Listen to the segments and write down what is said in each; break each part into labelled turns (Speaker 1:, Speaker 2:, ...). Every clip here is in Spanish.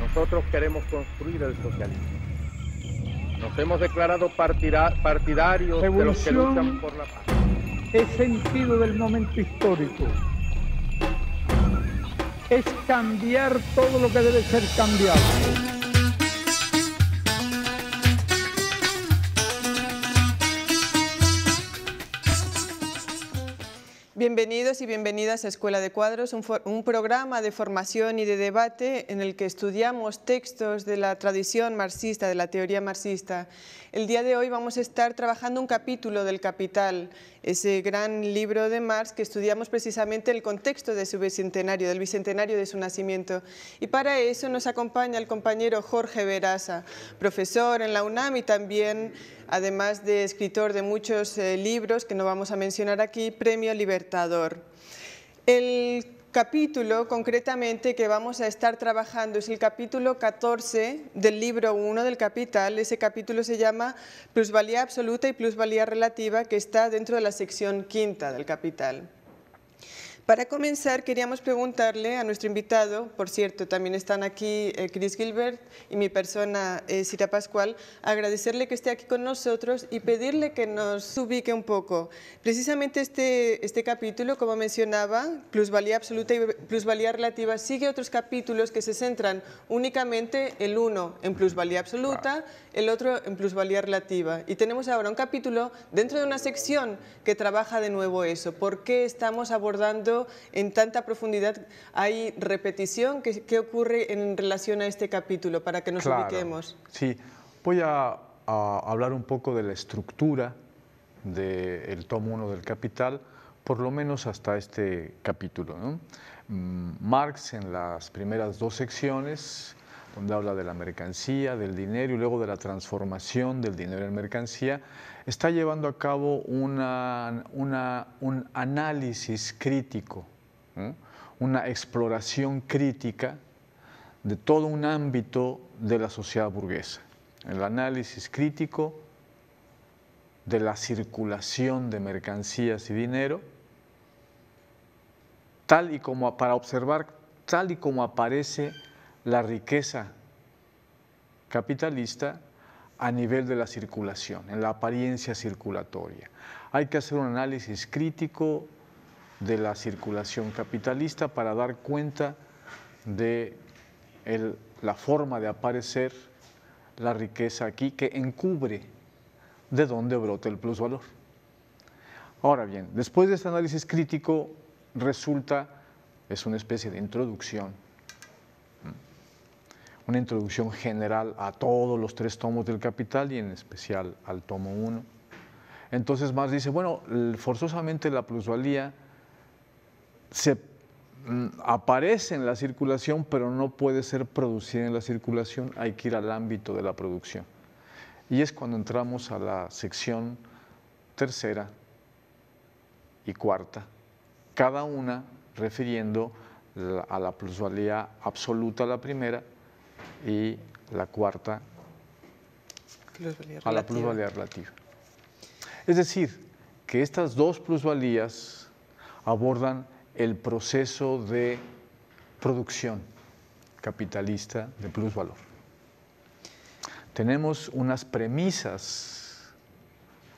Speaker 1: Nosotros queremos construir el socialismo. Nos hemos declarado partidarios de los que luchan por la paz. Es sentido del momento histórico. Es cambiar todo lo que debe ser cambiado.
Speaker 2: Bienvenidos y bienvenidas a Escuela de Cuadros, un, programa de formación y de debate en el que estudiamos textos de la tradición marxista, de la teoría marxista. El día de hoy vamos a estar trabajando un capítulo del Capital, ese gran libro de Marx que estudiamos precisamente el contexto de su bicentenario, del bicentenario de su nacimiento. Y para eso nos acompaña el compañero Jorge Verasa, profesor en la UNAM y también, además de escritor de muchos eh, libros que no vamos a mencionar aquí, Premio Libertador. El capítulo concretamente que vamos a estar trabajando es el capítulo 14 del libro 1 del Capital. Ese capítulo se llama Plusvalía absoluta y plusvalía relativa que está dentro de la sección quinta del Capital. Para comenzar, queríamos preguntarle a nuestro invitado, por cierto, también están aquí eh, Chris Gilbert y mi persona, eh, Cita Pascual, agradecerle que esté aquí con nosotros y pedirle que nos ubique un poco. Precisamente este, este capítulo, como mencionaba, plusvalía absoluta y plusvalía relativa, sigue otros capítulos que se centran únicamente el uno en plusvalía absoluta, el otro en plusvalía relativa. Y tenemos ahora un capítulo dentro de una sección que trabaja de nuevo eso, por qué estamos abordando en tanta profundidad hay repetición. ¿Qué, ocurre en relación a este capítulo para que nos ubiquemos?
Speaker 1: Sí, voy a, hablar un poco de la estructura del tomo 1 del Capital, por lo menos hasta este capítulo. Mm, Marx en las primeras dos secciones donde habla de la mercancía, del dinero y luego de la transformación del dinero en mercancía, está llevando a cabo un análisis crítico, una exploración crítica de todo un ámbito de la sociedad burguesa. El análisis crítico de la circulación de mercancías y dinero, tal y como para observar tal y como aparece la riqueza capitalista a nivel de la circulación, en la apariencia circulatoria. Hay que hacer un análisis crítico de la circulación capitalista para dar cuenta de la forma de aparecer la riqueza aquí que encubre de dónde brota el plusvalor. Ahora bien, después de este análisis crítico resulta, es una especie de introducción una introducción general a todos los tres tomos del Capital y en especial al tomo 1. Entonces Marx dice, bueno, forzosamente la plusvalía se mm, aparece en la circulación, pero no puede ser producida en la circulación, hay que ir al ámbito de la producción. Y es cuando entramos a la sección tercera y cuarta, cada una refiriendo a la plusvalía absoluta la primera y la cuarta
Speaker 2: a la plusvalía
Speaker 1: relativa. Es decir, que estas dos plusvalías abordan el proceso de producción capitalista de plusvalor. Tenemos unas premisas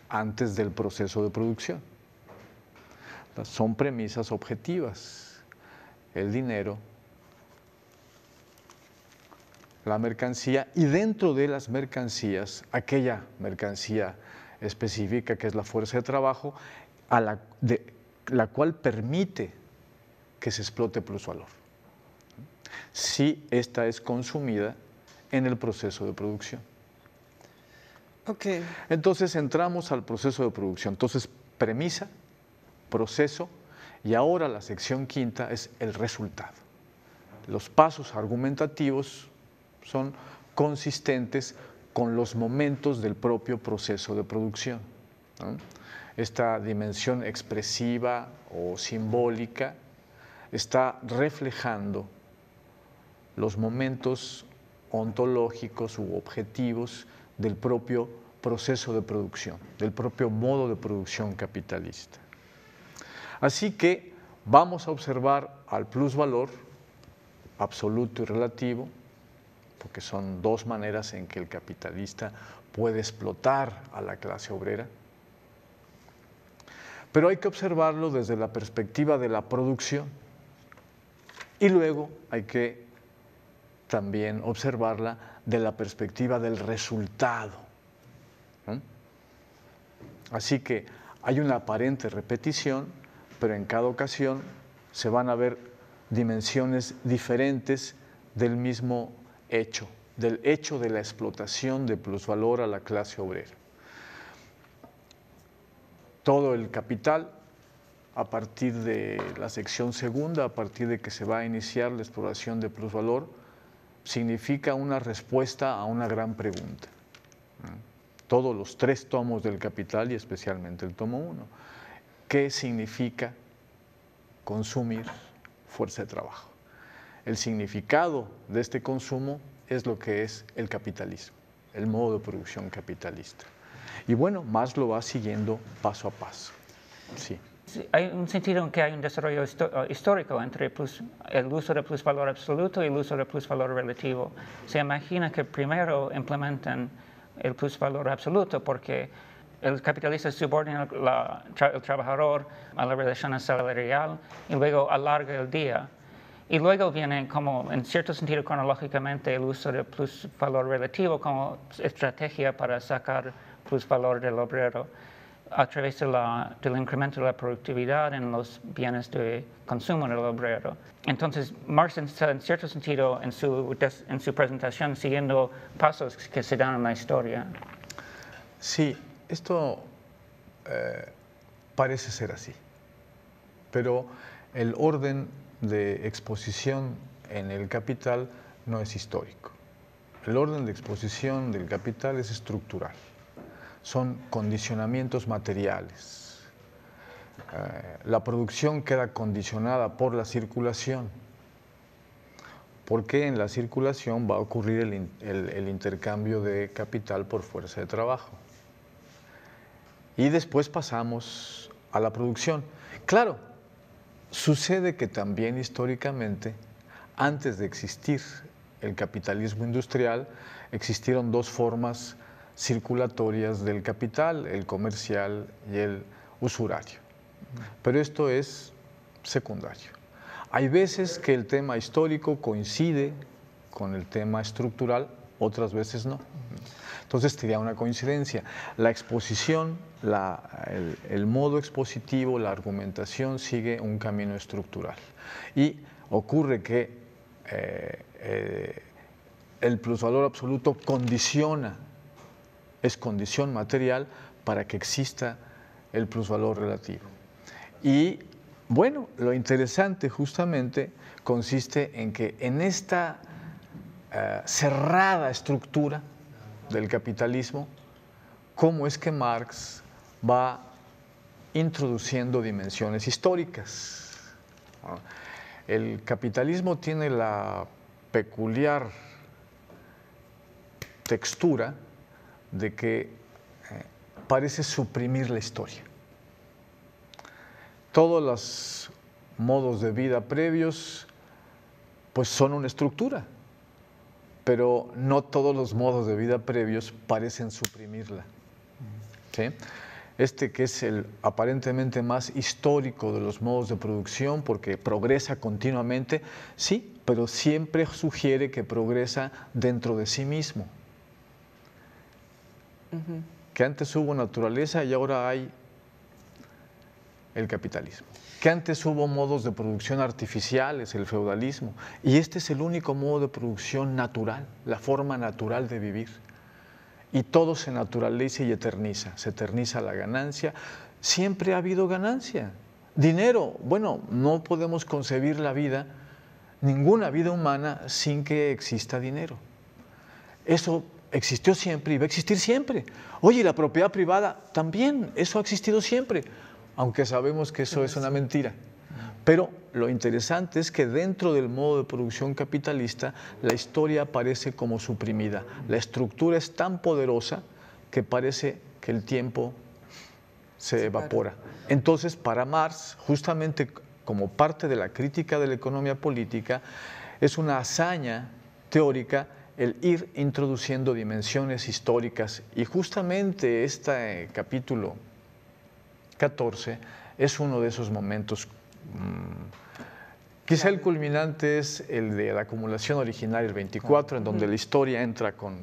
Speaker 1: antes del proceso de producción. Son premisas objetivas. El dinero la mercancía y dentro de las mercancías, aquella mercancía específica que es la fuerza de trabajo, a la, de, la cual permite que se explote plusvalor, si esta es consumida en el proceso de producción. ok Entonces entramos al proceso de producción. Entonces, premisa, proceso, y ahora la sección quinta es el resultado. Los pasos argumentativos son consistentes con los momentos del propio proceso de producción. Esta dimensión expresiva o simbólica está reflejando los momentos ontológicos u objetivos del propio proceso de producción, del propio modo de producción capitalista. Así que vamos a observar al plusvalor absoluto y relativo porque son dos maneras en que el capitalista puede explotar a la clase obrera. Pero hay que observarlo desde la perspectiva de la producción y luego hay que también observarla de la perspectiva del resultado. Así que hay una aparente repetición, pero en cada ocasión se van a ver dimensiones diferentes del mismo hecho, del hecho de la explotación de plusvalor a la clase obrera. Todo el capital a partir de la sección segunda, a partir de que se va a iniciar la exploración de plusvalor, significa una respuesta a una gran pregunta. Todos los tres tomos del Capital y especialmente el tomo uno. ¿Qué significa consumir fuerza de trabajo? el significado de este consumo es lo que es el capitalismo, el modo de producción capitalista. Y bueno, más lo va siguiendo paso a paso. Sí.
Speaker 3: hay un sentido en que hay un desarrollo eh, histórico entre pues, el uso de plusvalor absoluto y el uso de plusvalor relativo. Se imagina que primero implementan el plusvalor absoluto porque el capitalista subordina al trabajador a la relación salarial y luego alarga el día y luego viene como, en cierto sentido cronológicamente, el uso de plus valor relativo como estrategia para sacar plus valor del obrero a través de la, del incremento de la productividad en los bienes de consumo del obrero. Entonces, Marx está en cierto sentido en su, en su presentación siguiendo pasos que se dan en la historia. Sí, esto
Speaker 1: eh, parece ser así, pero el orden de exposición en el capital no es histórico. El orden de exposición del capital es estructural. Son condicionamientos materiales. Eh, la producción queda condicionada por la circulación, porque en la circulación va a ocurrir el, el intercambio de capital por fuerza de trabajo. Y después pasamos a la producción. Claro, Sucede que también históricamente, antes de existir el capitalismo industrial, existieron dos formas circulatorias del capital, el comercial y el usurario. Pero esto es secundario. Hay veces que el tema histórico coincide con el tema estructural, otras veces no. Entonces sería una coincidencia. La exposición el, modo expositivo, la argumentación sigue un camino estructural. Y ocurre que eh, eh, el plusvalor absoluto condiciona, es condición material para que exista el plusvalor relativo. Y bueno, lo interesante justamente consiste en que en esta eh, cerrada estructura del capitalismo, cómo es que Marx va introduciendo dimensiones históricas. El capitalismo tiene la peculiar textura de que eh, parece suprimir la historia. Todos los modos de vida previos pues son una estructura, pero no todos los modos de vida previos parecen suprimirla. ¿sí? este que es el aparentemente más histórico de los modos de producción porque progresa continuamente, sí, pero siempre sugiere que progresa dentro de sí mismo. Que antes hubo naturaleza y ahora hay el capitalismo. Que antes hubo modos de producción artificiales, el feudalismo, y este es el único modo de producción natural, la forma natural de vivir y todo se naturaliza y eterniza. Se eterniza la ganancia. Siempre ha habido ganancia. Dinero, bueno, no podemos concebir la vida, ninguna vida humana, sin que exista dinero. Eso existió siempre y va a existir siempre. Oye, la propiedad privada también, eso ha existido siempre, aunque sabemos que eso es una mentira. Pero lo interesante es que dentro del modo de producción capitalista la historia aparece como suprimida. La estructura es tan poderosa que parece que el tiempo se evapora. Entonces, para Marx, justamente como parte de la crítica de la economía política, es una hazaña teórica el ir introduciendo dimensiones históricas y justamente este capítulo 14 es uno de esos momentos Mm. Quizá el culminante es el de la acumulación originaria, el 24, en donde la historia entra con,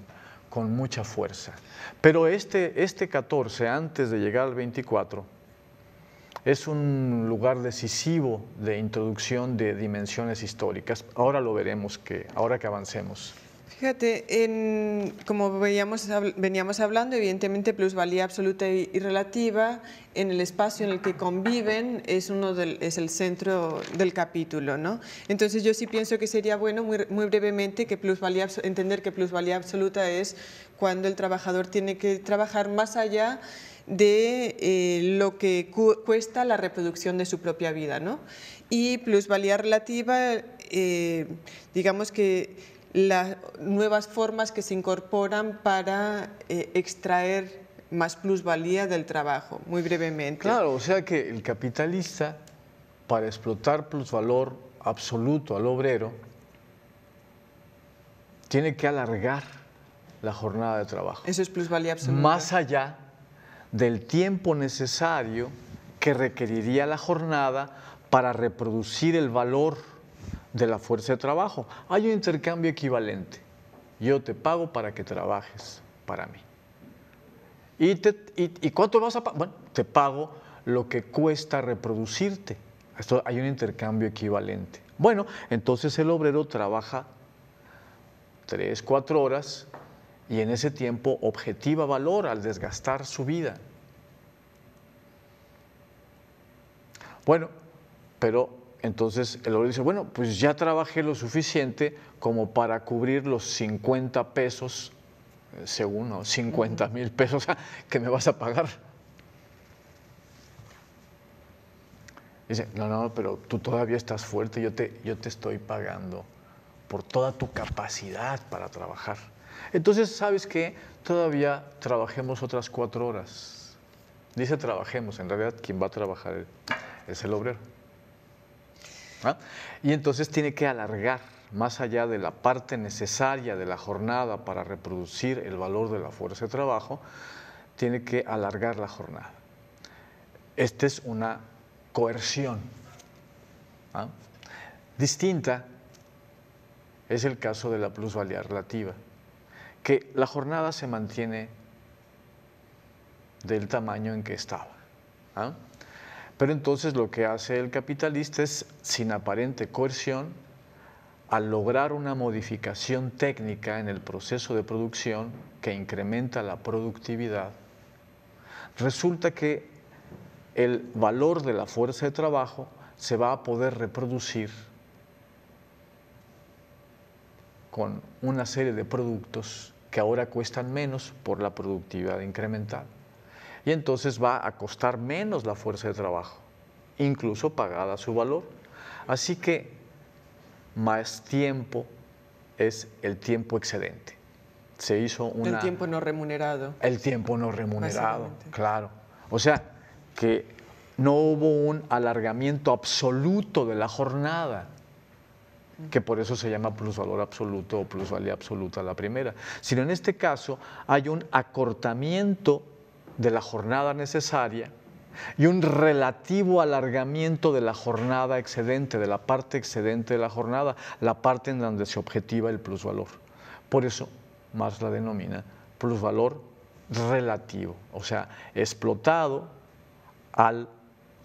Speaker 1: mucha fuerza. Pero este, este 14, antes de llegar al 24, es un lugar decisivo de introducción de dimensiones históricas. Ahora lo veremos, que, ahora que avancemos.
Speaker 2: Fíjate, como veníamos hablando, evidentemente plusvalía absoluta y, relativa en el espacio en el que conviven es, uno es el centro del capítulo. ¿no? Entonces yo sí pienso que sería bueno muy, brevemente que plusvalía, entender que plusvalía absoluta es cuando el trabajador tiene que trabajar más allá de eh, lo que cuesta la reproducción de su propia vida. ¿no? Y plusvalía relativa, eh, digamos que las nuevas formas que se incorporan para eh, extraer más plusvalía del trabajo, muy brevemente. Claro,
Speaker 1: o sea que el capitalista, para explotar plusvalor absoluto al obrero, tiene que alargar la jornada de trabajo. Eso es plusvalía absoluta. Más allá del tiempo necesario que requeriría la jornada para reproducir el valor de la fuerza de trabajo. Hay un intercambio equivalente. Yo te pago para que trabajes para mí. ¿Y, y, cuánto vas a pagar? Bueno, te pago lo que cuesta reproducirte. Esto, hay un intercambio equivalente. Bueno, entonces el obrero trabaja tres, cuatro horas y en ese tiempo objetiva valor al desgastar su vida. Bueno, pero entonces el obrero dice, bueno, pues ya trabajé lo suficiente como para cubrir los 50 pesos, eh, según ¿no? 50 mil pesos que me vas a pagar. Dice, no, no, pero tú todavía estás fuerte, yo te, yo te estoy pagando por toda tu capacidad para trabajar. Entonces, ¿sabes qué? Todavía trabajemos otras cuatro horas. Dice trabajemos, en realidad quien va a trabajar es el obrero. Y entonces tiene que alargar más allá de la parte necesaria de la jornada para reproducir el valor de la fuerza de trabajo, tiene que alargar la jornada. Esta es una coerción. Distinta es el caso de la plusvalía relativa, que la jornada se mantiene del tamaño en que estaba. Pero entonces lo que hace el capitalista es, sin aparente coerción, al lograr una modificación técnica en el proceso de producción que incrementa la productividad, resulta que el valor de la fuerza de trabajo se va a poder reproducir con una serie de productos que ahora cuestan menos por la productividad incrementada y entonces va a costar menos la fuerza de trabajo, incluso pagada su valor. Así que más tiempo es el tiempo excedente. Se hizo una... El tiempo
Speaker 2: no remunerado. El tiempo no remunerado,
Speaker 1: claro. O sea, que no hubo un alargamiento absoluto de la jornada, mm. que por eso se llama plusvalor absoluto o plusvalía absoluta la primera, sino en este caso hay un acortamiento de la jornada necesaria y un relativo alargamiento de la jornada excedente, de la parte excedente de la jornada, la parte en donde se objetiva el plusvalor. Por eso Marx la denomina plusvalor relativo, o sea, explotado al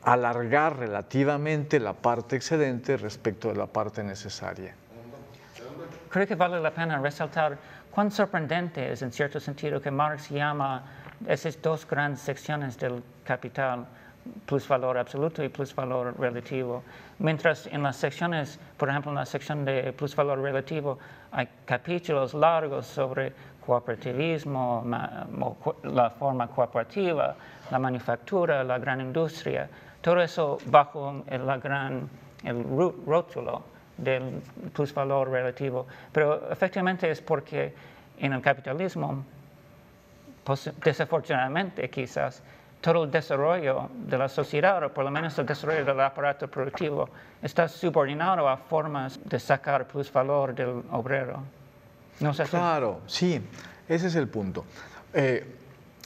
Speaker 1: alargar relativamente la parte excedente respecto de la parte
Speaker 3: necesaria. Creo que vale la pena resaltar cuán sorprendente es, en cierto sentido, que Marx llama esas dos grandes secciones del capital, plus valor absoluto y plus valor relativo. Mientras en las secciones, por ejemplo, en la sección de plusvalor relativo, hay capítulos largos sobre cooperativismo, la forma cooperativa, la manufactura, la gran industria, todo eso bajo el, gran, rótulo del plusvalor relativo. Pero efectivamente es porque en el capitalismo desafortunadamente quizás, todo el desarrollo de la sociedad, o por lo menos el desarrollo del aparato productivo, está subordinado a formas de sacar plus valor del obrero.
Speaker 1: ¿No claro, sí, ese es el punto. Eh,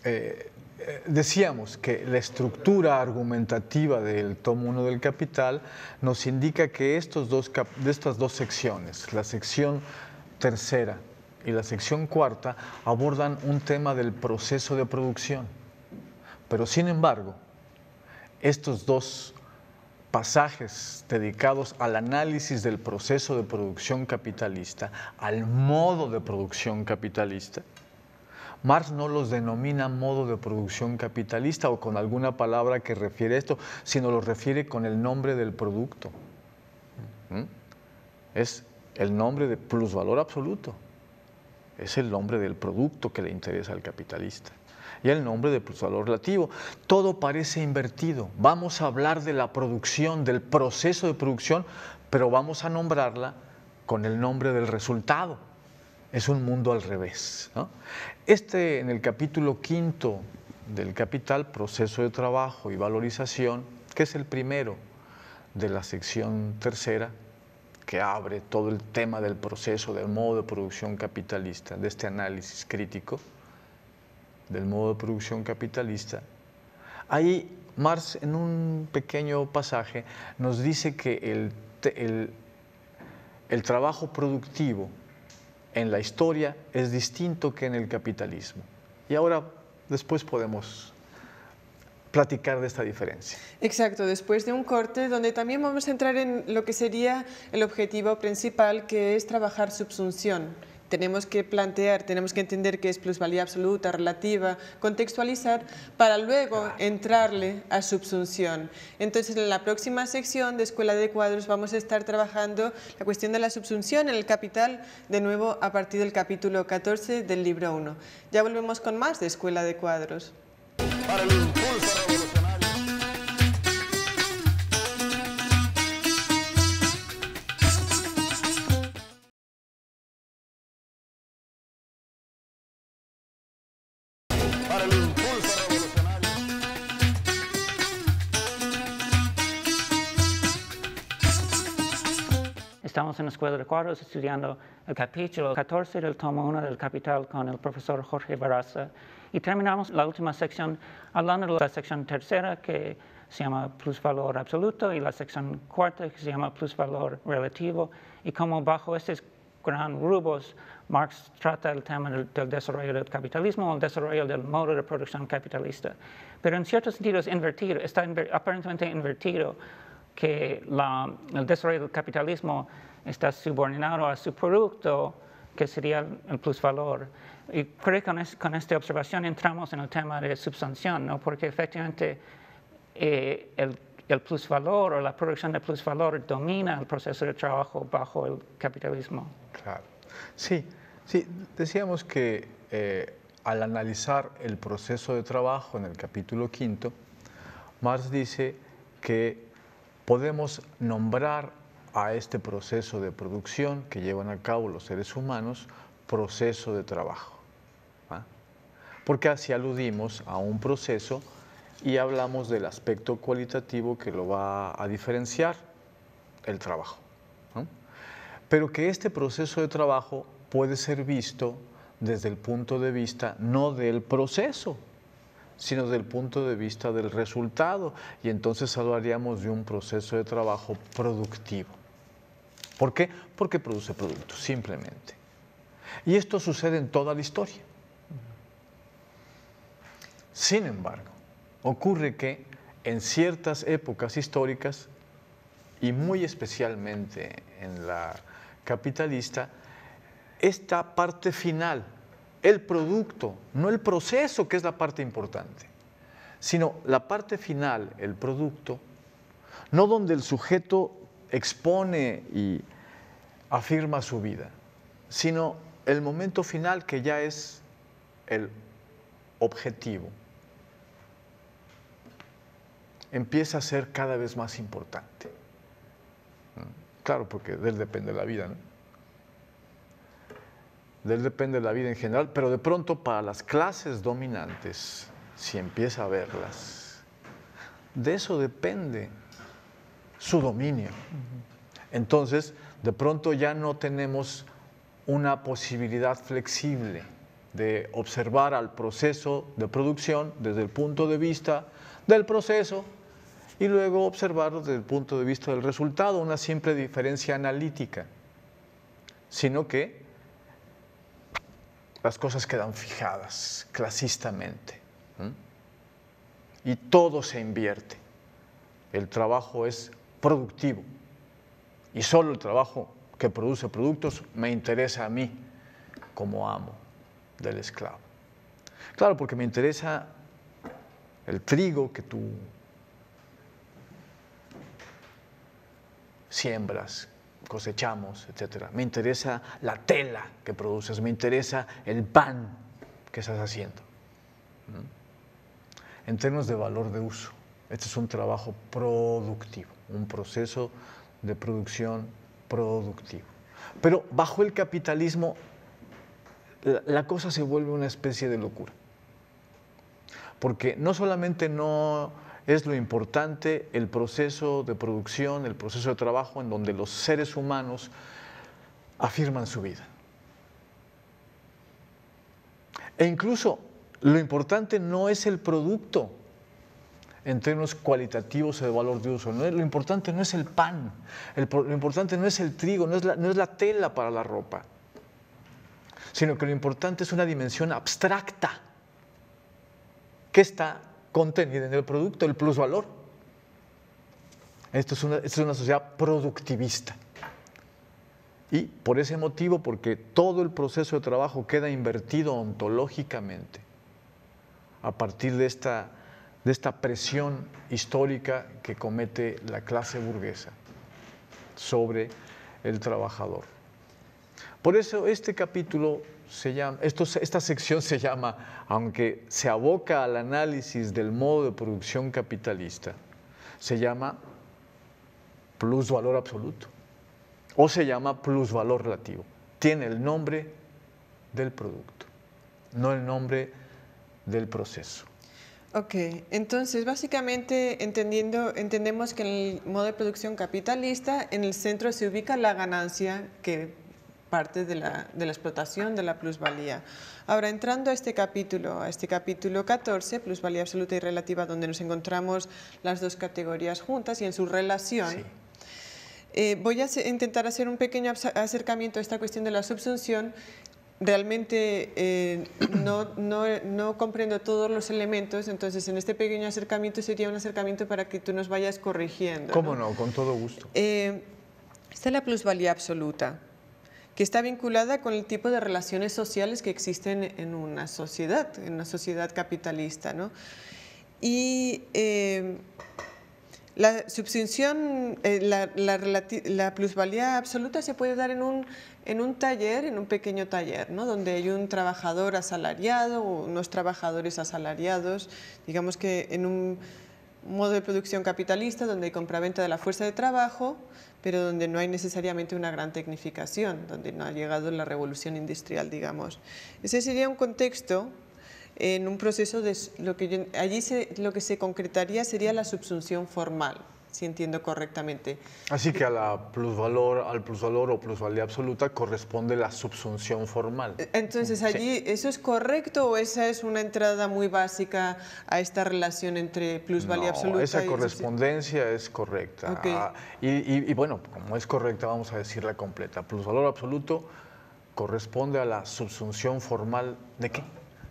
Speaker 1: eh, eh, decíamos que la estructura argumentativa del tomo 1 del Capital nos indica que estos dos, de estas dos secciones, la sección tercera, y la sección cuarta abordan un tema del proceso de producción. Pero sin embargo, estos dos pasajes dedicados al análisis del proceso de producción capitalista, al modo de producción capitalista, Marx no los denomina modo de producción capitalista o con alguna palabra que refiere esto, sino los refiere con el nombre del producto. ¿Mm? Es el nombre de plusvalor absoluto es el nombre del producto que le interesa al capitalista y el nombre de pues, valor relativo. Todo parece invertido. Vamos a hablar de la producción, del proceso de producción, pero vamos a nombrarla con el nombre del resultado. Es un mundo al revés. Este, en el capítulo quinto del Capital, Proceso de Trabajo y Valorización, que es el primero de la sección tercera, que abre todo el tema del proceso, del modo de producción capitalista, de este análisis crítico del modo de producción capitalista, ahí Marx en un pequeño pasaje nos dice que el, el, el trabajo productivo en la historia es distinto que en el capitalismo. Y ahora después podemos platicar de esta diferencia.
Speaker 2: Exacto, después de un corte donde también vamos a entrar en lo que sería el objetivo principal, que es trabajar subsunción. Tenemos que plantear, tenemos que entender qué es plusvalía absoluta, relativa, contextualizar, para luego entrarle a subsunción. Entonces, en la próxima sección de Escuela de Cuadros vamos a estar trabajando la cuestión de la subsunción en el capital, de nuevo a partir del capítulo 14 del libro 1. Ya volvemos con más de Escuela de Cuadros. Para el impulso.
Speaker 3: en la Escuela de Cuadros estudiando el capítulo 14 del tomo 1 del Capital con el profesor Jorge Barraza y terminamos la última sección hablando de la sección tercera que se llama plusvalor absoluto y la sección cuarta que se llama plusvalor relativo y cómo bajo estos gran rubros Marx trata el tema del, desarrollo del capitalismo, el desarrollo del modo de producción capitalista. Pero en cierto sentido es invertido, está aparentemente invertido que la, el desarrollo del capitalismo está subordinado a su producto, que sería el plusvalor. Y creo que con, esta observación entramos en el tema de subsanción, ¿no? porque efectivamente eh, el, el, plusvalor o la producción de plusvalor domina el proceso de trabajo bajo el capitalismo.
Speaker 1: Claro. Sí, sí decíamos que eh, al analizar el proceso de trabajo en el capítulo quinto, Marx dice que podemos nombrar a este proceso de producción que llevan a cabo los seres humanos proceso de trabajo. Porque así aludimos a un proceso y hablamos del aspecto cualitativo que lo va a diferenciar, el trabajo. Pero que este proceso de trabajo puede ser visto desde el punto de vista no del proceso, sino del punto de vista del resultado. Y entonces hablaríamos de un proceso de trabajo productivo. ¿Por qué? Porque produce productos, simplemente. Y esto sucede en toda la historia. Sin embargo, ocurre que en ciertas épocas históricas, y muy especialmente en la capitalista, esta parte final, el producto, no el proceso, que es la parte importante, sino la parte final, el producto, no donde el sujeto expone y afirma su vida, sino el momento final que ya es el objetivo. Empieza a ser cada vez más importante. Claro, porque de él depende la vida, ¿no? De él depende la vida en general, pero de pronto para las clases dominantes, si empieza a verlas, de eso depende su dominio. Entonces, de pronto ya no tenemos una posibilidad flexible de observar al proceso de producción desde el punto de vista del proceso y luego observarlo desde el punto de vista del resultado, una simple diferencia analítica, sino que las cosas quedan fijadas clasistamente y todo se invierte. El trabajo es productivo y solo el trabajo que produce productos me interesa a mí como amo del esclavo. Claro, porque me interesa el trigo que tú siembras, cosechamos, etc. Me interesa la tela que produces, me interesa el pan que estás haciendo. En términos de valor de uso, este es un trabajo productivo un proceso de producción productivo. Pero bajo el capitalismo la, cosa se vuelve una especie de locura, porque no solamente no es lo importante el proceso de producción, el proceso de trabajo en donde los seres humanos afirman su vida. E incluso lo importante no es el producto, en términos cualitativos o de valor de uso. lo importante no es el pan, lo importante no es el trigo, no es, la, no es la tela para la ropa, sino que lo importante es una dimensión abstracta que está contenida en el producto, el plusvalor. Esto es una, esto es una sociedad productivista. Y por ese motivo, porque todo el proceso de trabajo queda invertido ontológicamente a partir de esta de esta presión histórica que comete la clase burguesa sobre el trabajador. Por eso este capítulo se llama, esta sección se llama, aunque se aboca al análisis del modo de producción capitalista, se llama plusvalor absoluto o se llama plusvalor relativo. Tiene el nombre del producto, no el nombre del proceso.
Speaker 2: Ok, entonces básicamente entendiendo, entendemos que en el modo de producción capitalista, en el centro se ubica la ganancia que parte de la, explotación de la plusvalía. Ahora, entrando a este capítulo, a este capítulo 14, plusvalía absoluta y relativa, donde nos encontramos las dos categorías juntas y en su relación. Eh, voy a intentar hacer un pequeño acercamiento a esta cuestión de la subsunción realmente eh, no, no, comprendo todos los elementos, entonces en este pequeño acercamiento sería un acercamiento para que tú nos vayas corrigiendo. ¿Cómo no?
Speaker 1: con todo gusto.
Speaker 2: Eh, está la plusvalía absoluta, que está vinculada con el tipo de relaciones sociales que existen en una sociedad, en una sociedad capitalista. Y eh, la subsunción, eh, la plusvalía absoluta se puede dar en un en un taller, en un pequeño taller, donde hay un trabajador asalariado o unos trabajadores asalariados, digamos que en un modo de producción capitalista donde hay compraventa de la fuerza de trabajo, pero donde no hay necesariamente una gran tecnificación, donde no ha llegado la revolución industrial, digamos. Ese sería un contexto en un proceso de lo que allí se, lo que se concretaría sería la subsunción formal, si entiendo correctamente.
Speaker 1: Así que a la plusvalor, al plusvalor o plusvalía absoluta corresponde la subsunción formal. Eh,
Speaker 2: entonces, allí, ¿eso es correcto o esa es una entrada muy básica a esta relación entre plusvalía absoluta? Esa
Speaker 1: correspondencia es correcta. y, y bueno, como es correcta, vamos a decirla completa. Plusvalor absoluto corresponde a la subsunción formal de qué?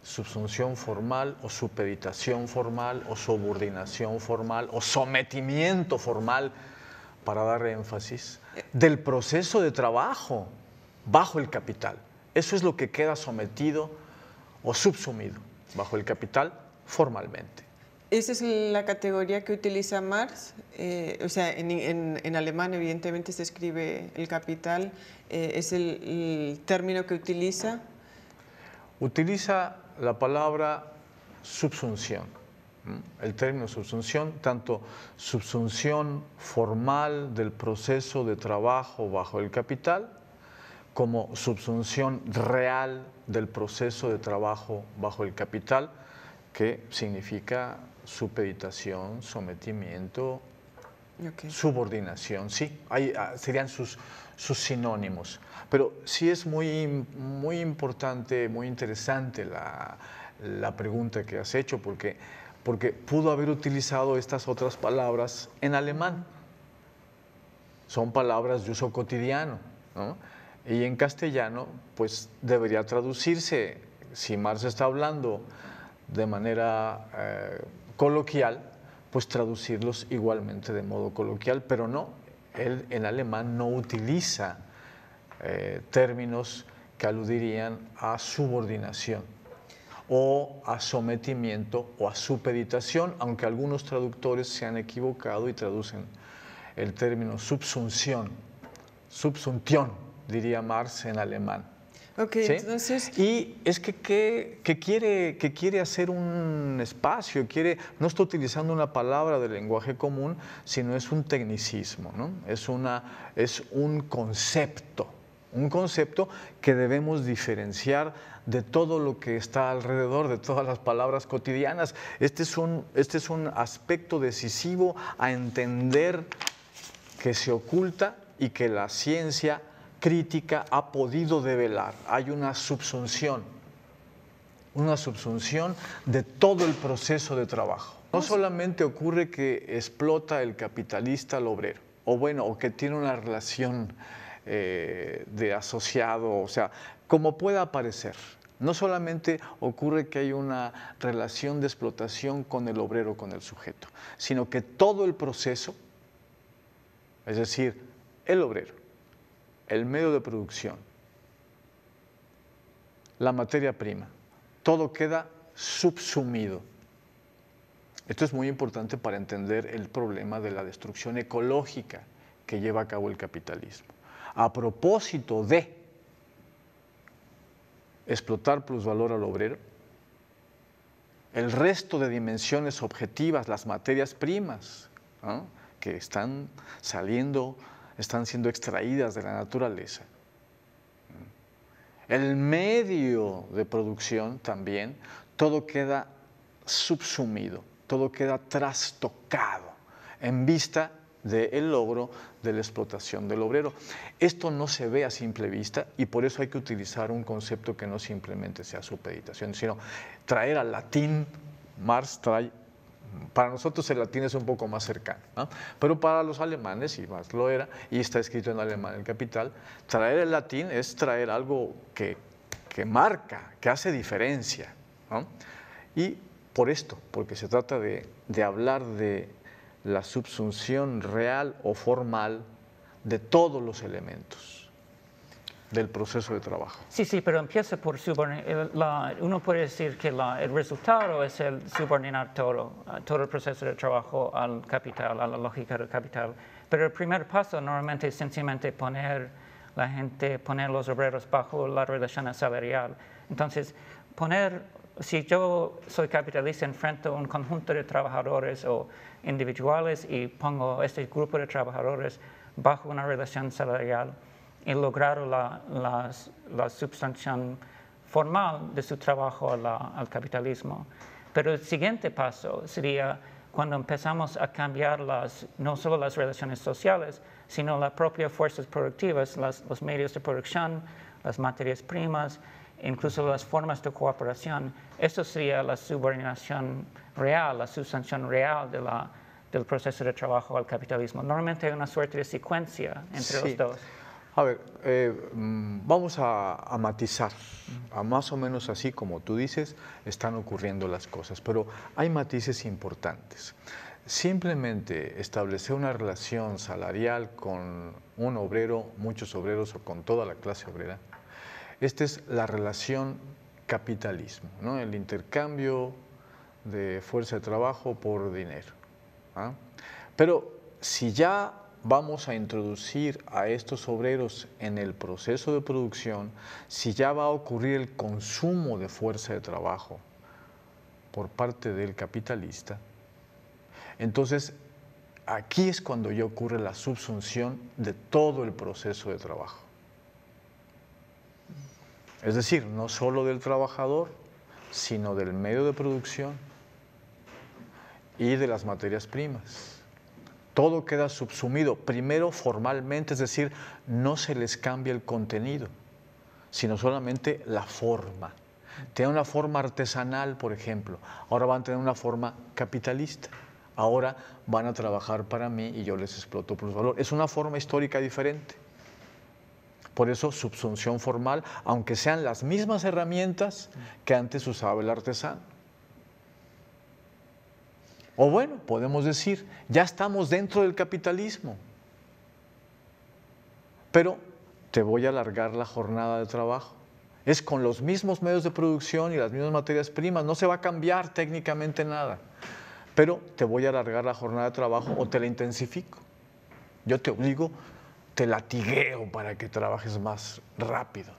Speaker 1: subsunción formal o supeditación formal o subordinación formal o sometimiento formal, para dar énfasis, del proceso de trabajo bajo el capital. Eso es lo que queda sometido o subsumido bajo el capital formalmente.
Speaker 2: Esa es la categoría que utiliza Marx. Eh, o sea, en, alemán evidentemente se escribe el capital. Eh, es el, el, término que utiliza.
Speaker 1: Utiliza la palabra subsunción. El término subsunción, tanto subsunción formal del proceso de trabajo bajo el capital, como subsunción real del proceso de trabajo bajo el capital, que significa supeditación, sometimiento, subordinación. Sí, ah, serían sus sus sinónimos. Pero sí es muy, muy importante, muy interesante la, pregunta que has hecho, porque, porque pudo haber utilizado estas otras palabras en alemán. Son palabras de uso cotidiano, Y en castellano, pues debería traducirse. Si Marx está hablando de manera eh, coloquial, pues traducirlos igualmente de modo coloquial, pero no, él en alemán no utiliza eh, términos que aludirían a subordinación o a sometimiento o a supeditación, aunque algunos traductores se han equivocado y traducen el término subsunción, subsunción, diría Marx en alemán. Y es que, quiere, que quiere hacer un espacio? Quiere, no está utilizando una palabra del lenguaje común, sino es un tecnicismo, ¿no? es, una, es un concepto, un concepto que debemos diferenciar de todo lo que está alrededor, de todas las palabras cotidianas. Este es un, este es un aspecto decisivo a entender que se oculta y que la ciencia crítica ha podido develar. Hay una subsunción, una subsunción de todo el proceso de trabajo. No solamente ocurre que explota el capitalista al obrero, o bueno, o que tiene una relación eh, de asociado, o sea, como pueda aparecer. No solamente ocurre que hay una relación de explotación con el obrero, con el sujeto, sino que todo el proceso, es decir, el obrero, el medio de producción, la materia prima, todo queda subsumido. Esto es muy importante para entender el problema de la destrucción ecológica que lleva a cabo el capitalismo. A propósito de explotar plusvalor al obrero, el resto de dimensiones objetivas, las materias primas, que están saliendo están siendo extraídas de la naturaleza. El medio de producción también, todo queda subsumido, todo queda trastocado en vista del logro de la explotación del obrero. Esto no se ve a simple vista y por eso hay que utilizar un concepto que no simplemente sea supeditación, sino traer al latín, mars, trae para nosotros el latín es un poco más cercano, pero para los alemanes, y más lo era, y está escrito en alemán el capital, traer el latín es traer algo que, marca, que hace diferencia. Y por esto, porque se trata de hablar de la subsunción real o formal de todos los elementos del proceso de trabajo.
Speaker 3: Sí, sí, pero empieza por subordinar. Eh, uno puede decir que el resultado es el subordinar todo, todo el proceso de trabajo al capital, a la lógica del capital. Pero el primer paso normalmente es sencillamente poner la gente, poner los obreros bajo la relación salarial. Entonces, poner, si yo soy capitalista, enfrento un conjunto de trabajadores o individuales y pongo este grupo de trabajadores bajo una relación salarial, y lograr la, la, substanción formal de su trabajo al capitalismo. Pero el siguiente paso sería cuando empezamos a cambiar las, no solo las relaciones sociales, sino las propias fuerzas productivas, los medios de producción, las materias primas, incluso las formas de cooperación. Eso sería la subordinación real, la subsanción real del proceso de trabajo al capitalismo. Normalmente hay una suerte de secuencia entre los dos. A ver,
Speaker 1: eh, mm, vamos a, matizar, más o menos así como tú dices, están ocurriendo las cosas, pero hay matices importantes. Simplemente establecer una relación salarial con un obrero, muchos obreros o con toda la clase obrera, esta es la relación capitalismo, ¿no? el intercambio de fuerza de trabajo por dinero. ¿ah? Pero si ya vamos a introducir a estos obreros en el proceso de producción si ya va a ocurrir el consumo de fuerza de trabajo por parte del capitalista? Entonces, aquí es cuando ya ocurre la subsunción de todo el proceso de trabajo. Es decir, no solo del trabajador, sino del medio de producción y de las materias primas todo queda subsumido, primero formalmente, es decir, no se les cambia el contenido, sino solamente la forma. Tiene una forma artesanal, por ejemplo, ahora van a tener una forma capitalista. Ahora van a trabajar para mí y yo les exploto por su valor. Es una forma histórica diferente. Por eso, subsunción formal, aunque sean las mismas herramientas que antes usaba el artesano. O bueno, podemos decir, ya estamos dentro del capitalismo. Pero te voy a alargar la jornada de trabajo. Es con los mismos medios de producción y las mismas materias primas. No se va a cambiar técnicamente nada. Pero te voy a alargar la jornada de trabajo o te la intensifico. Yo te obligo, te latigueo para que trabajes más rápido.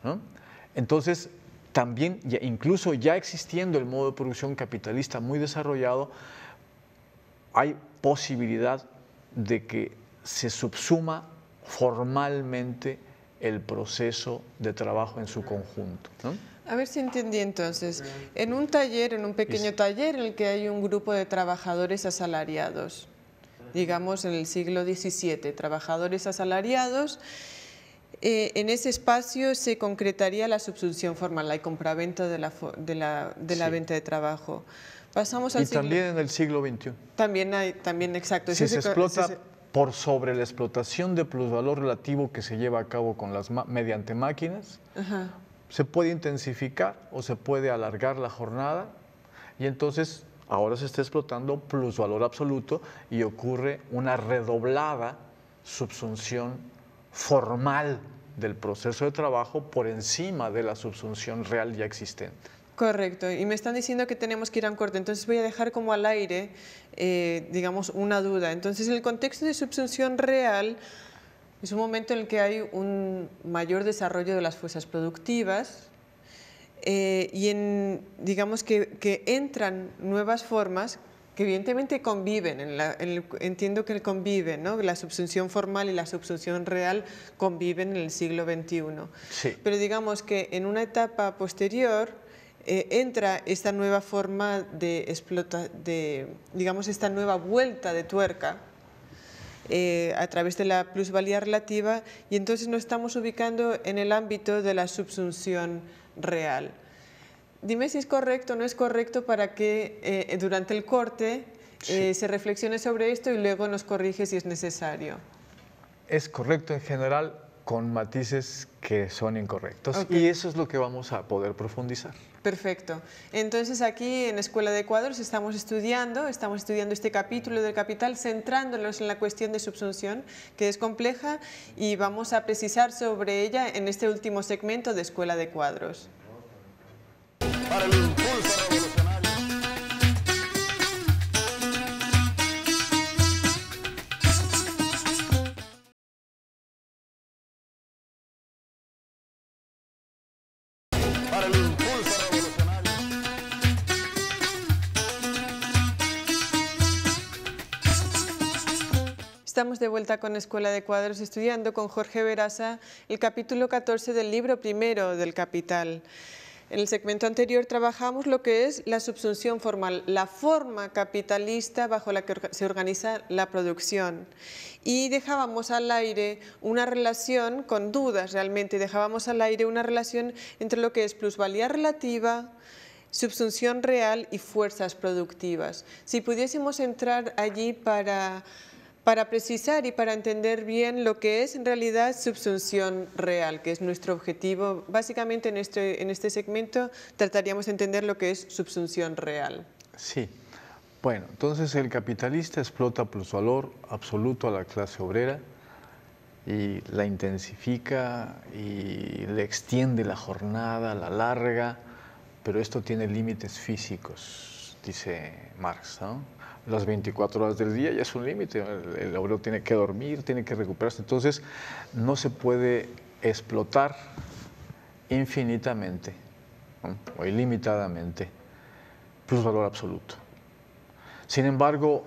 Speaker 1: Entonces, también, incluso ya existiendo el modo de producción capitalista muy desarrollado, hay posibilidad de que se subsuma formalmente el proceso de trabajo en su conjunto.
Speaker 2: A ver si entendí entonces. En un taller, en un pequeño taller en el que hay un grupo de trabajadores asalariados, digamos en el siglo XVII, trabajadores asalariados, eh, en ese espacio se concretaría la subsunción formal, la compraventa de la, venta de trabajo y también en
Speaker 1: el siglo XXI.
Speaker 2: También hay, también exacto. Si se, explota
Speaker 1: por sobre la explotación de plusvalor relativo que se lleva a cabo con las mediante máquinas, se puede intensificar o se puede alargar la jornada y entonces ahora se está explotando plusvalor absoluto y ocurre una redoblada subsunción formal del proceso de trabajo por encima de la subsunción real ya existente.
Speaker 2: Correcto, y me están diciendo que tenemos que ir a un corte, entonces voy a dejar como al aire, eh, digamos, una duda. Entonces, en el contexto de subsunción real es un momento en el que hay un mayor desarrollo de las fuerzas productivas eh, y en, digamos que, entran nuevas formas que evidentemente conviven, entiendo que conviven, ¿no? la subsunción formal y la subsunción real conviven en el siglo XXI. Pero digamos que en una etapa posterior eh, entra esta nueva forma de explota, de, digamos, esta nueva vuelta de tuerca eh, a través de la plusvalía relativa y entonces nos estamos ubicando en el ámbito de la subsunción real. Dime si es correcto o no es correcto para que eh, durante el corte se reflexione sobre esto y luego nos corrige si es necesario.
Speaker 1: Es correcto en general con matices que son incorrectos. Y eso es lo que vamos a poder profundizar.
Speaker 2: Perfecto. Entonces aquí en Escuela de Cuadros estamos estudiando, estamos estudiando este capítulo del capital centrándonos en la cuestión de subsunción que es compleja y vamos a precisar sobre ella en este último segmento de Escuela de Cuadros. Estamos de vuelta con Escuela de Cuadros estudiando con Jorge Veraza el capítulo 14 del libro primero del Capital. En el segmento anterior trabajamos lo que es la subsunción formal, la forma capitalista bajo la que se organiza la producción. Y dejábamos al aire una relación, con dudas realmente, dejábamos al aire una relación entre lo que es plusvalía relativa, subsunción real y fuerzas productivas. Si pudiésemos entrar allí para para precisar y para entender bien lo que es en realidad subsunción real, que es nuestro objetivo. Básicamente en este, en este segmento trataríamos de entender lo que es subsunción real.
Speaker 1: Sí. Bueno, entonces el capitalista explota por su valor absoluto a la clase obrera y la intensifica y le extiende la jornada, la larga, pero esto tiene límites físicos, dice Marx, ¿no? las 24 horas del día ya es un límite. El, obrero tiene que dormir, tiene que recuperarse. Entonces, no se puede explotar infinitamente o ilimitadamente plus valor absoluto. Sin embargo,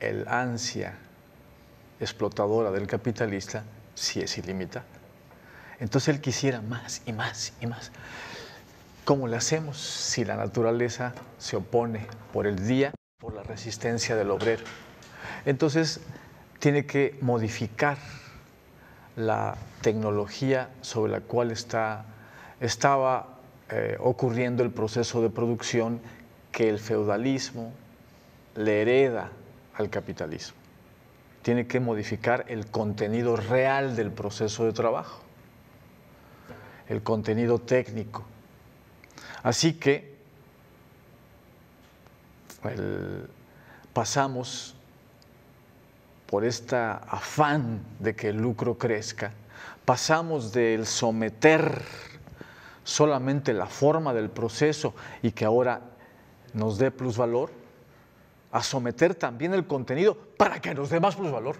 Speaker 1: el ansia explotadora del capitalista sí es ilimitada. Entonces él quisiera más y más y más. ¿Cómo le hacemos si la naturaleza se opone por el día? por la resistencia del obrero. Entonces, tiene que modificar la tecnología sobre la cual está, estaba eh, ocurriendo el proceso de producción que el feudalismo le hereda al capitalismo. Tiene que modificar el contenido real del proceso de trabajo, el contenido técnico. Así que pasamos por este afán de que el lucro crezca, pasamos del someter solamente la forma del proceso y que ahora nos dé plusvalor, a someter también el contenido para que nos dé más plusvalor.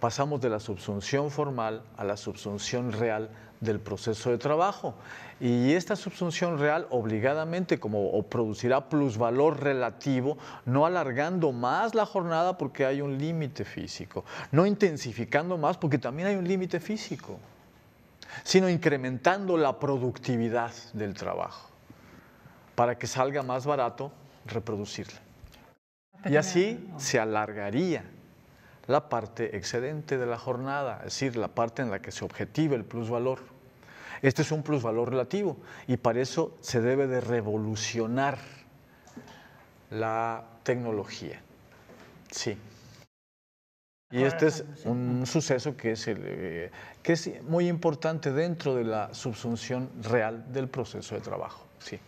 Speaker 1: Pasamos de la subsunción formal a la subsunción real del proceso de trabajo. Y esta subsunción real obligadamente como producirá plusvalor relativo, no alargando más la jornada porque hay un límite físico, no intensificando más porque también hay un límite físico, sino incrementando la productividad del trabajo para que salga más barato reproducirla. Y así se alargaría la parte excedente de la jornada, es decir, la parte en la que se objetiva el plusvalor. Este es un plusvalor relativo y para eso se debe de revolucionar la tecnología. Sí. Y este es un suceso eh, que es, muy importante dentro de la subsunción real del proceso de trabajo. Sí.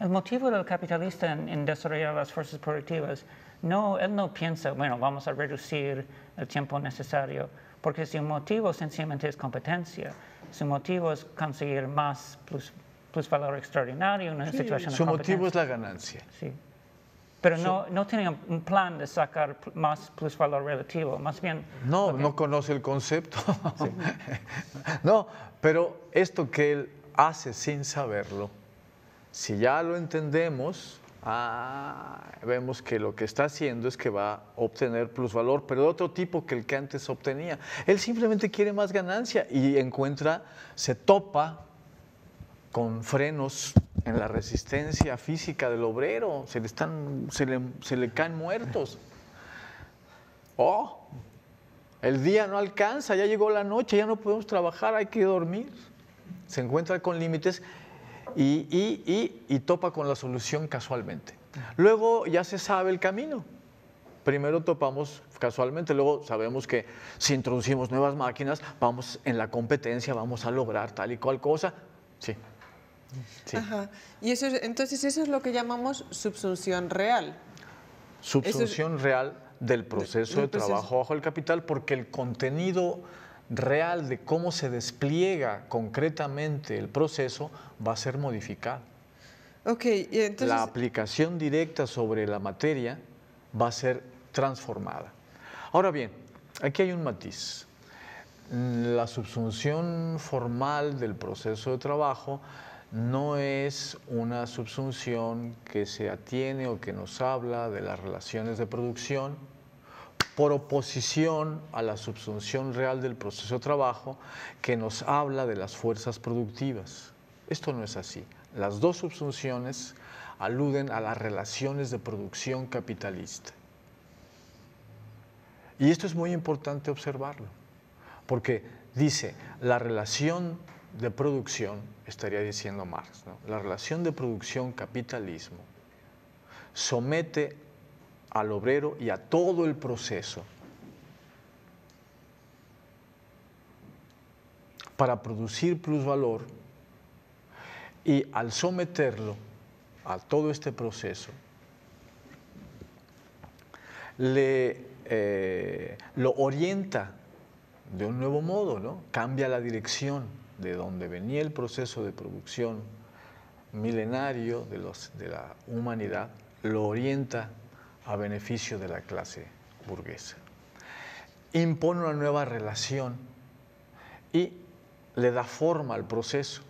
Speaker 3: El motivo del capitalista en, desarrollar las fuerzas productivas, no, él no piensa, bueno, vamos a reducir el tiempo necesario, porque su motivo sencillamente es competencia, su motivo es conseguir más plus, valor extraordinario en una situación su motivo es
Speaker 1: la ganancia. Sí.
Speaker 3: Pero no, no tiene un plan de sacar más plus valor relativo, más bien... No, no conoce el concepto.
Speaker 1: no, pero esto que él hace sin saberlo, si ya lo entendemos, Ah, vemos que lo que está haciendo es que va a obtener plusvalor, pero de otro tipo que el que antes obtenía. Él simplemente quiere más ganancia y encuentra, se topa con frenos en la resistencia física del obrero, se le, están, se le, se le caen muertos. Oh, el día no alcanza, ya llegó la noche, ya no podemos trabajar, hay que dormir. Se encuentra con límites y, topa con la solución casualmente. Luego ya se sabe el camino. Primero topamos casualmente, luego sabemos que si introducimos nuevas máquinas, vamos en la competencia, vamos a lograr tal y cual cosa. Sí. sí.
Speaker 2: Ajá. Y eso entonces eso es lo que llamamos subsunción real. Subsunción
Speaker 1: real del proceso de, trabajo bajo el capital porque el contenido real de cómo se despliega concretamente el proceso va a ser modificada. La aplicación directa sobre la materia va a ser transformada. Ahora bien, aquí hay un matiz. La subsunción formal del proceso de trabajo no es una subsunción que se atiene o que nos habla de las relaciones de producción, por oposición a la subsunción real del proceso de trabajo que nos habla de las fuerzas productivas. Esto no es así. Las dos subsunciones aluden a las relaciones de producción capitalista. Y esto es muy importante observarlo, porque dice la relación de producción, estaría diciendo Marx, ¿no? la relación de producción capitalismo somete al obrero y a todo el proceso para producir plusvalor y al someterlo a todo este proceso, le, eh, lo orienta de un nuevo modo, ¿no? cambia la dirección de donde venía el proceso de producción milenario de, los, de la humanidad, lo orienta a beneficio de la clase burguesa. Impone una nueva relación y le da forma al proceso.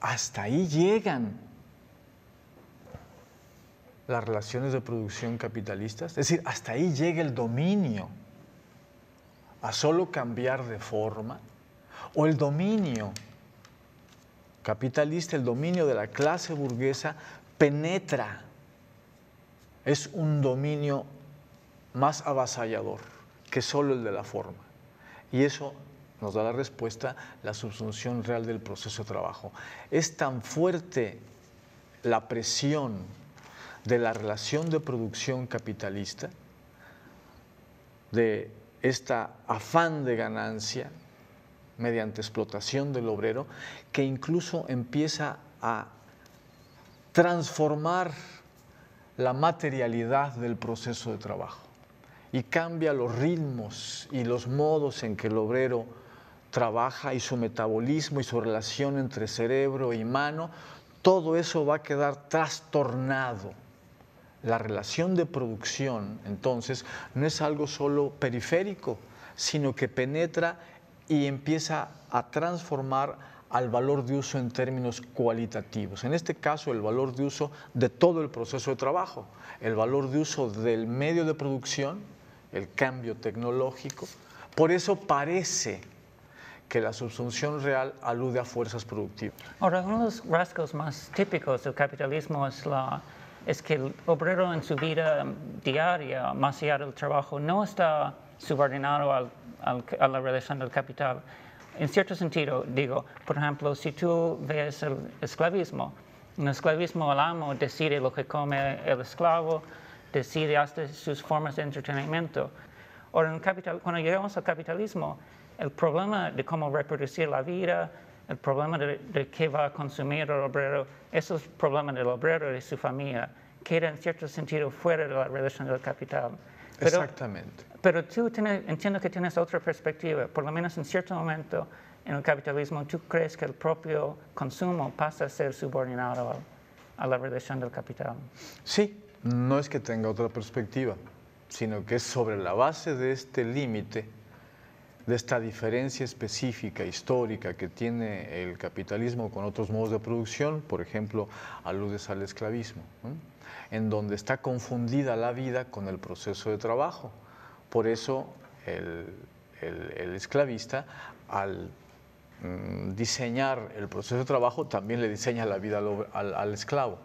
Speaker 1: Hasta ahí llegan las relaciones de producción capitalistas, es decir, hasta ahí llega el dominio a solo cambiar de forma, o el dominio capitalista, el dominio de la clase burguesa penetra es un dominio más avasallador que solo el de la forma. Y eso nos da la respuesta, la subsunción real del proceso de trabajo. Es tan fuerte la presión de la relación de producción capitalista, de este afán de ganancia mediante explotación del obrero, que incluso empieza a transformar la materialidad del proceso de trabajo y cambia los ritmos y los modos en que el obrero trabaja y su metabolismo y su relación entre cerebro y mano, todo eso va a quedar trastornado. La relación de producción, entonces, no es algo solo periférico, sino que penetra y empieza a transformar al valor de uso en términos cualitativos. En este caso, el valor de uso de todo el proceso de trabajo, el valor de uso del medio de producción, el cambio tecnológico. Por eso parece que la subsunción real alude a fuerzas productivas.
Speaker 3: Ahora, uno de los rasgos más típicos del capitalismo es, la, es que el obrero en su vida diaria, más allá del trabajo, no está subordinado al, a la relación del capital en cierto sentido, digo, por ejemplo, si tú ves el esclavismo, en el esclavismo el amo decide lo que come el esclavo, decide hasta sus formas de entretenimiento. O en capital, cuando llegamos al capitalismo, el problema de cómo reproducir la vida, el problema de, qué va a consumir el obrero, esos problemas del obrero y de su familia queda en cierto sentido fuera de la relación del capital. Exactamente. Pero tú entiendo que tienes otra perspectiva, por lo menos en cierto momento en el capitalismo, tú crees que el propio consumo pasa a ser subordinado a, la relación del capital.
Speaker 1: Sí, no es que tenga otra perspectiva, sino que es sobre la base de este límite, de esta diferencia específica, histórica que tiene el capitalismo con otros modos de producción, por ejemplo, aludes al esclavismo, en donde está confundida la vida con el proceso de trabajo. Por eso el, esclavista, al mm, diseñar el proceso de trabajo, también le diseña la vida al, esclavo.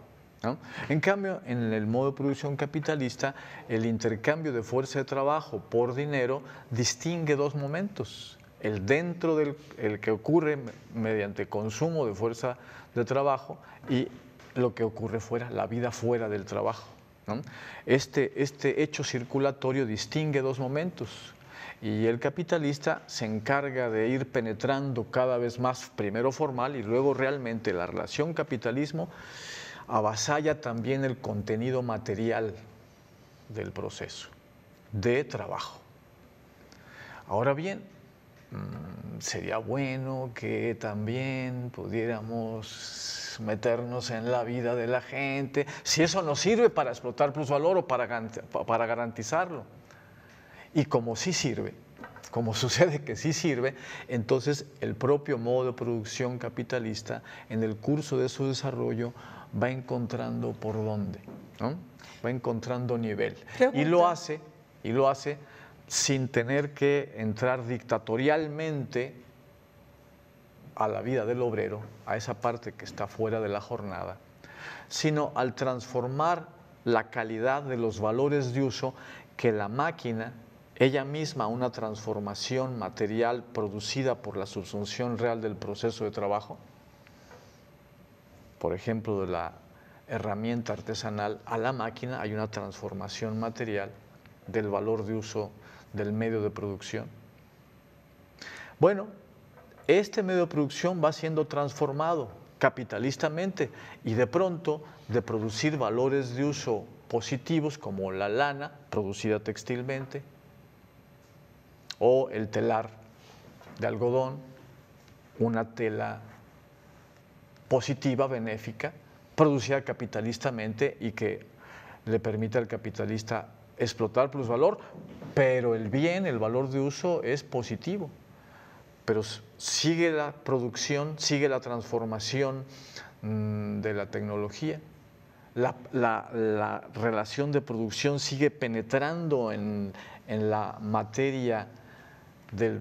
Speaker 1: En cambio, en el modo de producción capitalista, el intercambio de fuerza de trabajo por dinero distingue dos momentos. El dentro del el que ocurre mediante consumo de fuerza de trabajo y lo que ocurre fuera, la vida fuera del trabajo. Este, este hecho circulatorio distingue dos momentos, y el capitalista se encarga de ir penetrando cada vez más, primero formal y luego realmente la relación capitalismo avasalla también el contenido material del proceso de trabajo. Ahora bien, mm, sería bueno que también pudiéramos meternos en la vida de la gente, si eso no sirve para explotar plusvalor o para, para garantizarlo. Y como sí sirve, como sucede que sí sirve, entonces el propio modo de producción capitalista en el curso de su desarrollo va encontrando por dónde, ¿no? va encontrando nivel. Y lo hace, y lo hace sin tener que entrar dictatorialmente a la vida del obrero, a esa parte que está fuera de la jornada, sino al transformar la calidad de los valores de uso que la máquina, ella misma una transformación material producida por la subsunción real del proceso de trabajo, por ejemplo, de la herramienta artesanal a la máquina, hay una transformación material del valor de uso del medio de producción. Bueno, este medio de producción va siendo transformado capitalistamente y de pronto de producir valores de uso positivos como la lana producida textilmente o el telar de algodón, una tela positiva, benéfica, producida capitalistamente y que le permite al capitalista explotar plusvalor, pero el bien, el valor de uso es positivo pero sigue la producción, sigue la transformación mm, de la tecnología. La, relación de producción sigue penetrando en, la materia del,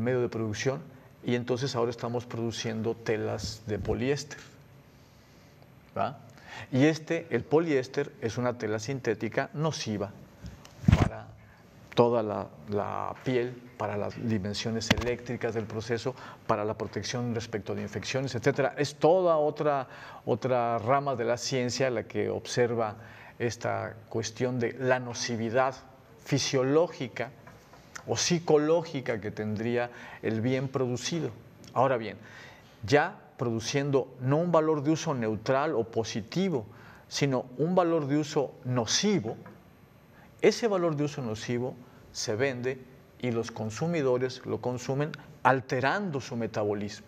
Speaker 1: medio de producción y entonces ahora estamos produciendo telas de poliéster. Y este, el poliéster, es una tela sintética nociva toda la, piel para las dimensiones eléctricas del proceso, para la protección respecto de infecciones, etcétera. Es toda otra, otra rama de la ciencia la que observa esta cuestión de la nocividad fisiológica o psicológica que tendría el bien producido. Ahora bien, ya produciendo no un valor de uso neutral o positivo, sino un valor de uso nocivo, ese valor de uso nocivo se vende y los consumidores lo consumen alterando su metabolismo.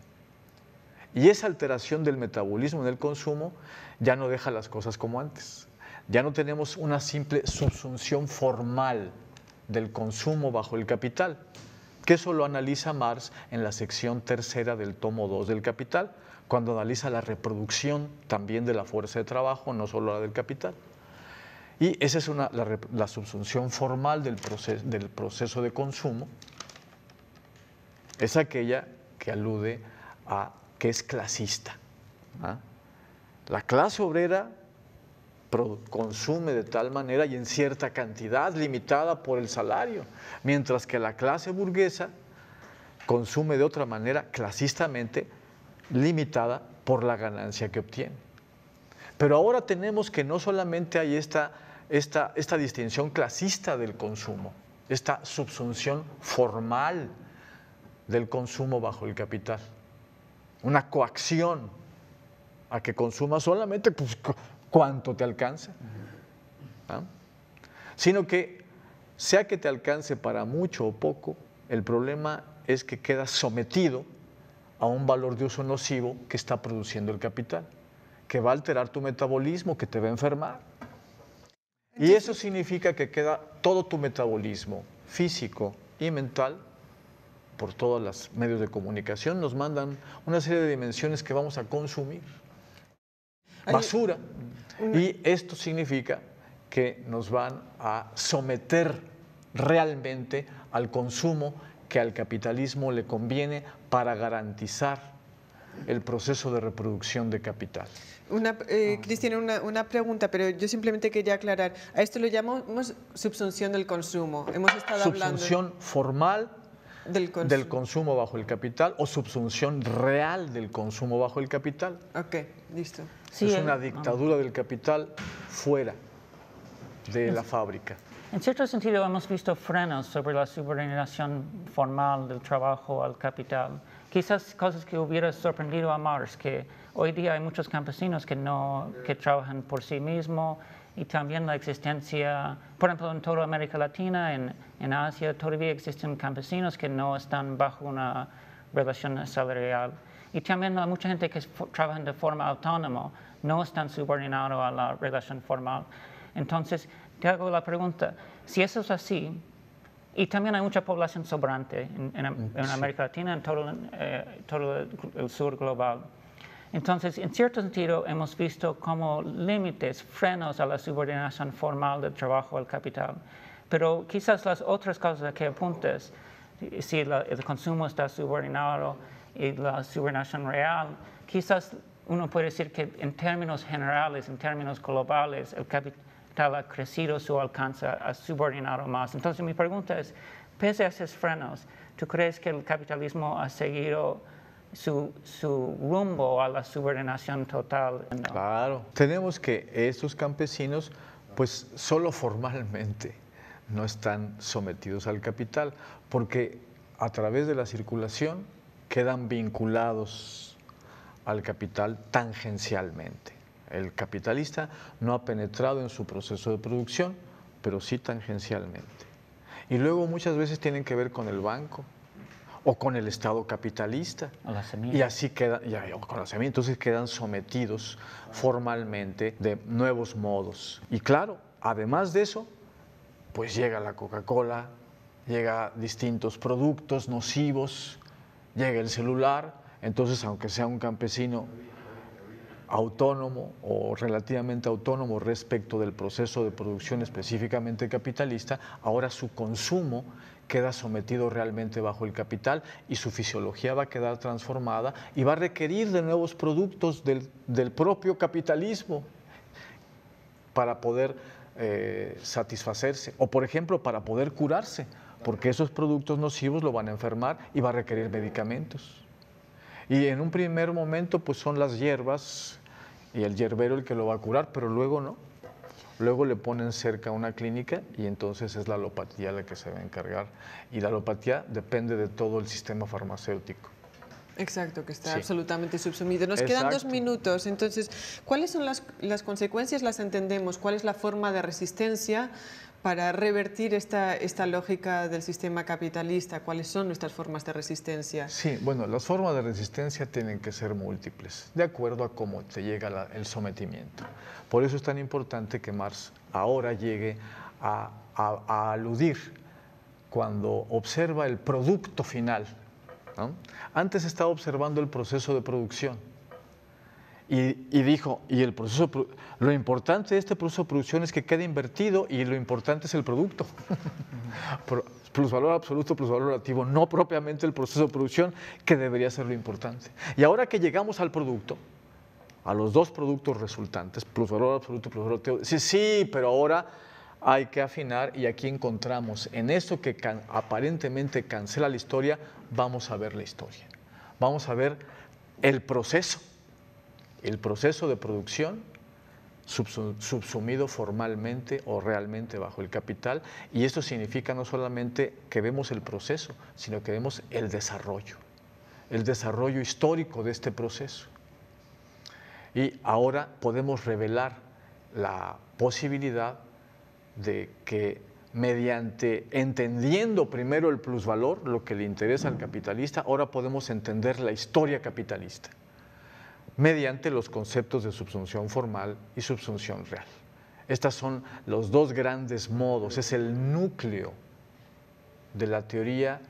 Speaker 1: Y esa alteración del metabolismo del consumo ya no deja las cosas como antes. Ya no tenemos una simple subsunción formal del consumo bajo el capital, que eso lo analiza Marx en la sección tercera del tomo 2 del Capital, cuando analiza la reproducción también de la fuerza de trabajo, no solo la del capital. Y esa es la, subsunción formal del proceso, del proceso de consumo, es aquella que alude a que es clasista. ¿ah? La clase obrera consume de tal manera y en cierta cantidad limitada por el salario, mientras que la clase burguesa consume de otra manera clasistamente limitada por la ganancia que obtiene. Pero ahora tenemos que no solamente hay esta, esta, distinción clasista del consumo, esta subsunción formal del consumo bajo el capital, una coacción a que consumas solamente pues, cuanto te alcance, sino que sea que te alcance para mucho o poco, el problema es que quedas sometido a un valor de uso nocivo que está produciendo el capital que va a alterar tu metabolismo, que te va a enfermar. Y eso significa que queda todo tu metabolismo físico y mental por todos los medios de comunicación. Nos mandan una serie de dimensiones que vamos a consumir. Basura. Y esto significa que nos van a someter realmente al consumo que al capitalismo le conviene para garantizar el proceso de reproducción de capital.
Speaker 2: Una, eh, ah. Cristina, una, una, pregunta, pero yo simplemente quería aclarar. A esto lo llamamos subsunción del consumo. Hemos estado subsunción
Speaker 1: formal del consumo. bajo el capital o subsunción real del consumo bajo el capital. Ok, listo. es eh, una dictadura del capital fuera de la fábrica.
Speaker 3: En cierto sentido, hemos visto frenos sobre la subordinación formal del trabajo al capital quizás cosas que hubiera sorprendido a Mars, que hoy día hay muchos campesinos que, no, que trabajan por sí mismos y también la existencia, por ejemplo, en toda América Latina, en, en Asia, todavía existen campesinos que no están bajo una relación salarial. Y también hay mucha gente que trabaja de forma autónoma, no están subordinados a la relación formal. Entonces, te hago la pregunta, si eso es así, y también hay mucha población sobrante en, América Latina, en todo, eh, el sur global. Entonces, en cierto sentido, hemos visto como límites, frenos a la subordinación formal del trabajo al capital. Pero quizás las otras causas que apuntes, si el consumo está subordinado y la subordinación real, quizás uno puede decir que en términos generales, en términos globales, el capital ha crecido su alcance ha subordinado más. Entonces mi pregunta es, pese a esos frenos, ¿tú crees que el capitalismo ha seguido su, su rumbo a la subordinación total? Claro,
Speaker 1: tenemos que estos campesinos, pues solo formalmente no están sometidos al capital, porque a través de la circulación quedan vinculados al capital tangencialmente el capitalista no ha penetrado en su proceso de producción, pero sí tangencialmente. Y luego muchas veces tienen que ver con el banco o con el Estado capitalista. Y así quedan, ya, con la semilla, entonces quedan sometidos formalmente de nuevos modos. Y claro, además de eso, pues llega la Coca-Cola, llega distintos productos nocivos, llega el celular, entonces aunque sea un campesino autónomo o relativamente autónomo respecto del proceso de producción específicamente capitalista, ahora su consumo queda sometido realmente bajo el capital y su fisiología va a quedar transformada y va a requerir de nuevos productos del, propio capitalismo para poder eh, satisfacerse o, por ejemplo, para poder curarse, porque esos productos nocivos lo van a enfermar y va a requerir medicamentos. Y en un primer momento, pues son las hierbas y el yerbero el que lo va a curar, pero luego no. Luego le ponen cerca una clínica y entonces es la alopatía la que se va a encargar. Y la alopatía depende de todo el sistema farmacéutico.
Speaker 2: Exacto, que está absolutamente subsumido. Nos quedan dos minutos, entonces, ¿cuáles son las, las, consecuencias? ¿Las entendemos? ¿Cuál es la forma de resistencia? para revertir esta, esta lógica del sistema capitalista? ¿Cuáles son nuestras formas de resistencia?
Speaker 1: Sí, bueno, las formas de resistencia tienen que ser múltiples, de acuerdo a cómo te llega el sometimiento. Por eso es tan importante que Marx ahora llegue a, aludir cuando observa el producto final. Antes estaba observando el proceso de producción y, dijo, y el proceso, lo importante de este proceso de producción es que quede invertido y lo importante es el producto. Plus valor absoluto, valor relativo, no propiamente el proceso de producción, que debería ser lo importante. Y ahora que llegamos al producto, a los dos productos resultantes, plusvalor absoluto, plusvalor relativo, sí, sí, pero ahora hay que afinar y aquí encontramos, en esto que aparentemente cancela la historia, vamos a ver la historia, vamos a ver el proceso el proceso de producción subsumido formalmente o realmente bajo el capital y esto significa no solamente que vemos el proceso, sino que vemos el desarrollo, el desarrollo histórico de este proceso. Y ahora podemos revelar la posibilidad de que mediante entendiendo primero el plusvalor, lo que le interesa al capitalista, ahora podemos entender la historia capitalista mediante los conceptos de subsunción formal y subsunción real. Estos son los dos grandes modos, es el núcleo de la teoría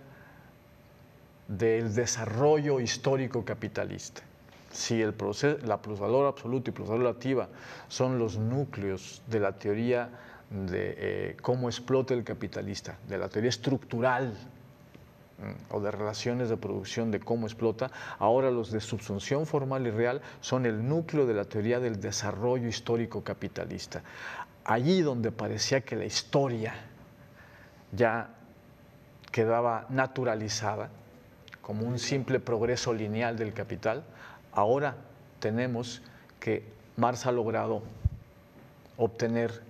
Speaker 1: del desarrollo histórico capitalista. Si el proceso, la plusvalor absoluta y plusvalor relativa son los núcleos de la teoría de eh, cómo explota el capitalista, de la teoría estructural o de relaciones de producción de cómo explota, ahora los de subsunción formal y real son el núcleo de la teoría del desarrollo histórico capitalista. Allí donde parecía que la historia ya quedaba naturalizada como un simple progreso lineal del capital, ahora tenemos que Marx ha logrado obtener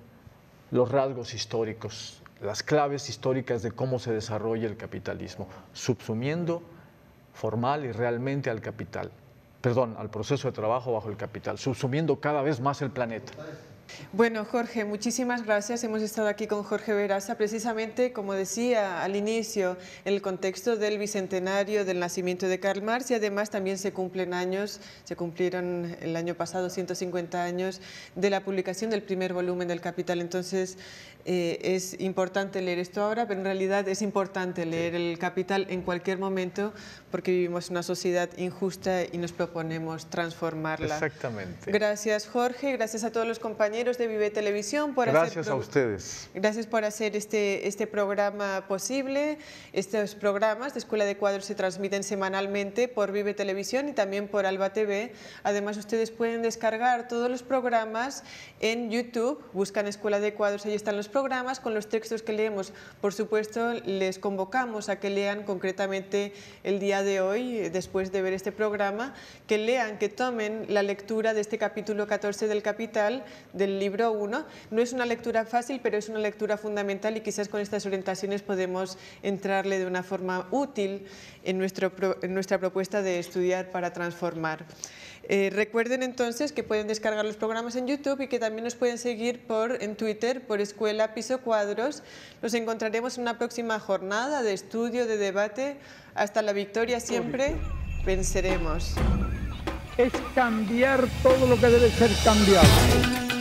Speaker 1: los rasgos históricos las claves históricas de cómo se desarrolla el capitalismo, subsumiendo formal y realmente al capital, perdón, al proceso de trabajo bajo el capital, subsumiendo cada vez más el planeta.
Speaker 2: Bueno, Jorge, muchísimas gracias. Hemos estado aquí con Jorge Veraza, precisamente, como decía al inicio, en el contexto del bicentenario del nacimiento de Karl Marx y además también se cumplen años, se cumplieron el año pasado 150 años de la publicación del primer volumen del Capital. Entonces, eh, es importante leer esto ahora, pero en realidad es importante leer el capital en cualquier momento porque vivimos una sociedad injusta y nos proponemos transformarla. Exactamente. Gracias Jorge, gracias a todos los compañeros de Vive Televisión por gracias a ustedes. Gracias por hacer este, este programa posible. Estos programas de Escuela de Cuadros se transmiten semanalmente por Vive Televisión y también por Alba TV. Además ustedes pueden descargar todos los programas en YouTube, buscan Escuela de Cuadros, ahí están los programas, con los textos que leemos. Por supuesto, les convocamos a que lean concretamente el día de hoy, después de ver este programa, que lean, que tomen la lectura de este capítulo 14 del Capital, del libro 1. No es una lectura fácil, pero es una lectura fundamental y quizás con estas orientaciones podemos entrarle de una forma útil en, nuestra propuesta de estudiar para transformar. Eh, recuerden entonces que pueden descargar los programas en YouTube y que también nos pueden seguir por, en Twitter por Escuela Piso Cuadros. Nos encontraremos en una próxima jornada de estudio, de debate. Hasta la victoria siempre venceremos. Es cambiar
Speaker 1: todo lo que debe ser cambiado.